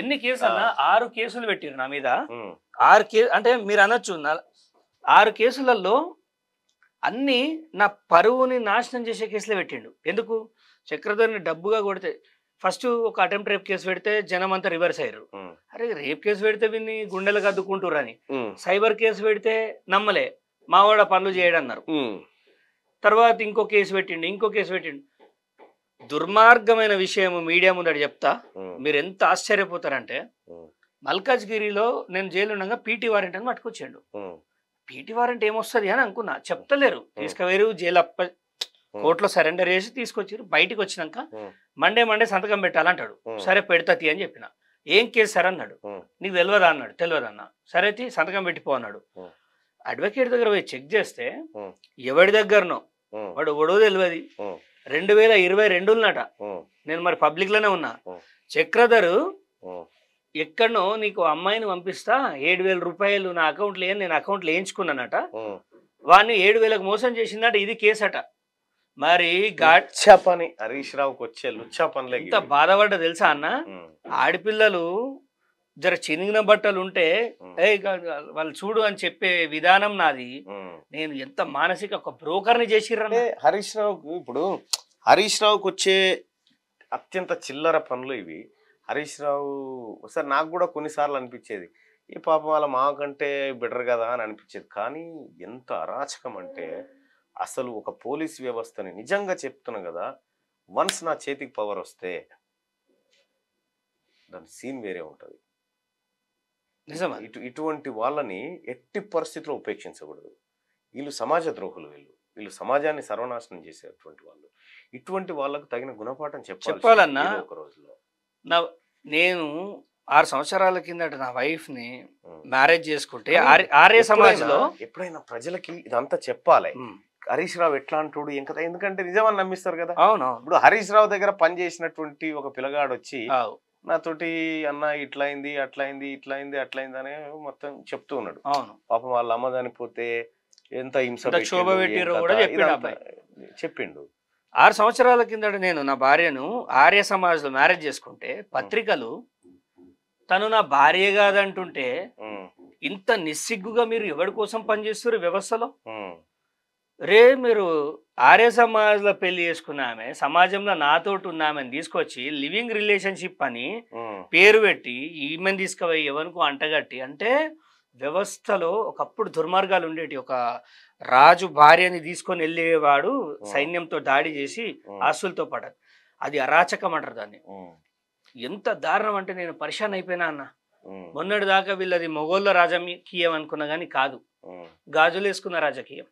ఎన్ని కేసు అన్న ఆరు కేసులు పెట్టారు నా మీద ఆరు కేసు అంటే మీరు అనొచ్చు ఆరు కేసులలో అన్ని నా పరువుని నాశనం చేసే కేసులే పెట్టిండు ఎందుకు చక్రధర్ని డబ్బుగా కొడితే ఫస్ట్ ఒక అటెంప్ట్ రేప్ కేసు పెడితే జనం అంతా రివర్స్ అయ్యారు అరే రేప్ కేసు పెడితే వీన్ని గుండెలు కద్దుకుంటారు అని సైబర్ కేసు పెడితే నమ్మలే మావాడ పనులు చేయడన్నారు తర్వాత ఇంకో కేసు పెట్టిండు ఇంకో కేసు పెట్టిండు దుర్మార్గమైన విషయం మీడియా ముందు చెప్తా మీరు ఎంత ఆశ్చర్యపోతారంటే మల్కాజ్గిరిలో నేను జైలు ఉండగా పీటీ వారెంట్ అని పట్టుకొచ్చాడు పీటీ వారెంట్ ఏమొస్తుంది అని అనుకున్నా చెప్తలేరు తీసుకువేరు జైలు అప్ప కోర్టులో సరెండర్ చేసి తీసుకొచ్చారు బయటకు వచ్చినాక మండే మండే సంతకం పెట్టాలంటాడు సరే పెడతా తీ అని చెప్పిన ఏం కేసు సరే అన్నాడు నీకు తెలియదా అన్నాడు తెలియదు సరే తీ సంతకం పెట్టిపో అన్నాడు అడ్వకేట్ దగ్గర పోయి చెక్ చేస్తే ఎవడి దగ్గరనో వాడు ఎవడో తెలియదు రెండు వేల ఇరవై రెండులనట నేను మరి పబ్లిక్ లోనే ఉన్నా చక్రధర్ ఎక్కడనో నీకు అమ్మాయిని పంపిస్తా ఏడు వేల రూపాయలు నా అకౌంట్ లేని నేను అకౌంట్లో వేయించుకున్నానట వాడిని ఏడు వేలకు మోసం చేసిందట ఇది కేసట మరి పని హరీష్ రావుకి వచ్చే లుచ్చా ఎంత బాధపడ్డ తెలుసా అన్న ఆడపిల్లలు జర చినిగిన బట్టలు ఉంటే ఏ వాళ్ళు చూడు అని చెప్పే విధానం నాది నేను ఎంత మానసిక ఒక బ్రోకర్ని చేసిర్రంటే హరీష్ రావుకు ఇప్పుడు హరీష్ రావుకు వచ్చే అత్యంత చిల్లర పనులు ఇవి హరీష్ రావు ఒకసారి నాకు కూడా కొన్నిసార్లు అనిపించేది ఈ పాపం వాళ్ళ మామ కంటే బెటర్ కదా అని అనిపించేది కానీ ఎంత అరాచకం అంటే అసలు ఒక పోలీస్ వ్యవస్థని నిజంగా చెప్తున్నా కదా వన్స్ నా చేతికి పవర్ వస్తే దాని సీన్ వేరే ఉంటుంది నిజమా ఇటు ఇటువంటి వాళ్ళని ఎట్టి పరిస్థితిలో ఉపేక్షించకూడదు వీళ్ళు సమాజ ద్రోహులు వీళ్ళు వీళ్ళు సమాజాన్ని సర్వనాశనం చేసేటువంటి వాళ్ళు ఇటువంటి వాళ్ళకు తగిన గుణపాఠం చెప్పాలన్నా ఒక రోజులో నా నేను ఆరు సంవత్సరాల కిందట నా వైఫ్ ని మ్యారేజ్ చేసుకుంటే ఆర్య సమాజంలో ఎప్పుడైనా ప్రజలకి ఇదంతా చెప్పాలి హరీష్ రావు ఎట్లా అంటుడు ఇంకా ఎందుకంటే నిజమని నమ్మిస్తారు కదా అవును ఇప్పుడు హరీష్ రావు దగ్గర పనిచేసినటువంటి ఒక పిల్లగాడు వచ్చి నాతోటి అన్న ఇట్లా అయింది అట్లా అయింది ఇట్లా అయింది అట్లా అయింది అని మొత్తం చెప్తూ ఉన్నాడు అవును పాపం వాళ్ళ అమ్మ చనిపోతే ఎంత హింస క్షోభ పెట్టిరో కూడా చెప్పిండు ఆరు సంవత్సరాల కిందట నేను నా భార్యను ఆర్య సమాజంలో మ్యారేజ్ చేసుకుంటే పత్రికలు తను నా భార్య కాదంటుంటే ఇంత నిస్సిగ్గుగా మీరు ఎవరి కోసం పనిచేస్తారు వ్యవస్థలో రే మీరు ఆర్య సమాజ్లో పెళ్లి చేసుకున్న ఆమె సమాజంలో నాతోటి ఉన్న ఆమెను తీసుకొచ్చి లివింగ్ రిలేషన్షిప్ అని పేరు పెట్టి ఈమెను తీసుకుపోయి ఎవరికి అంటగట్టి అంటే వ్యవస్థలో ఒకప్పుడు దుర్మార్గాలు ఉండేటి ఒక రాజు భార్యని తీసుకొని వెళ్ళేవాడు సైన్యంతో దాడి చేసి ఆస్తులతో పడారు అది అరాచకం అంటారు దాన్ని ఎంత దారుణం అంటే నేను పరిశాన్ అయిపోయినా అన్న మొన్నటి దాకా వీళ్ళది మొగోళ్ళ రాజకీయం అనుకున్నా కానీ కాదు గాజులు వేసుకున్న రాజకీయం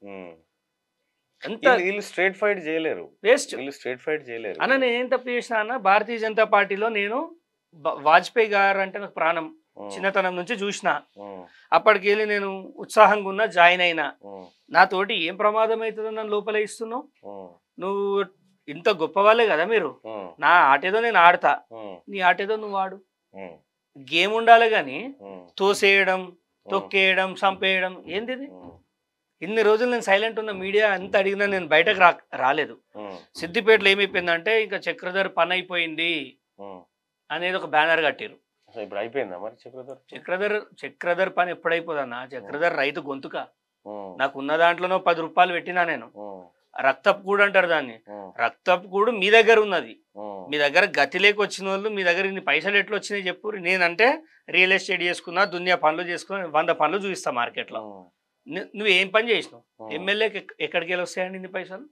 వీళ్ళు స్ట్రేట్ ఫైట్ చేయలేరు వీళ్ళు స్ట్రేట్ ఫైట్ చేయలేరు అన్న నేనేం తప్పు చేసిన అన్న భారతీయ జనతా పార్టీలో నేను వాజ్పేయి గారు అంటే నాకు ప్రాణం చిన్నతనం నుంచి చూసిన అప్పటికి వెళ్ళి నేను ఉత్సాహంగా ఉన్నా జాయిన్ అయినా నాతోటి ఏం ప్రమాదం అవుతుందో నన్ను లోపల ఇస్తున్నావు నువ్వు ఇంత గొప్ప వాళ్ళే కదా మీరు నా ఆటేదో నేను ఆడతా నీ ఆటేదో నువ్వు ఆడు గేమ్ ఉండాలి కానీ తోసేయడం తొక్కేయడం చంపేయడం ఏంటిది ఇన్ని రోజులు నేను సైలెంట్ ఉన్న మీడియా అంతా అడిగినా నేను బయటకు రా రాలేదు సిద్దిపేటలో ఏమైపోయిందంటే ఇంకా చక్రధర్ పని అయిపోయింది అనేది ఒక బ్యానర్ కట్టారు చక్రధర్ చక్రధర్ పని ఎప్పుడైపోదన్నా చక్రధర్ రైతు గొంతుక నాకు ఉన్న దాంట్లోనో పది రూపాయలు పెట్టినా నేను రక్తపు కూడు అంటారు దాన్ని రక్తపు కూడు మీ దగ్గర ఉన్నది మీ దగ్గర గతి లేక వచ్చిన వాళ్ళు మీ దగ్గర ఇన్ని పైసలు ఎట్లా వచ్చినాయి చెప్పు నేనంటే రియల్ ఎస్టేట్ చేసుకున్నా దునియా పనులు చేసుకున్నా వంద పనులు చూపిస్తా మార్కెట్లో నువ్వు ఏం పని చేసినావు ఎమ్మెల్యేకి ఎక్కడికి వెళ్ళి వస్తాయండి ఇన్ని పైసలు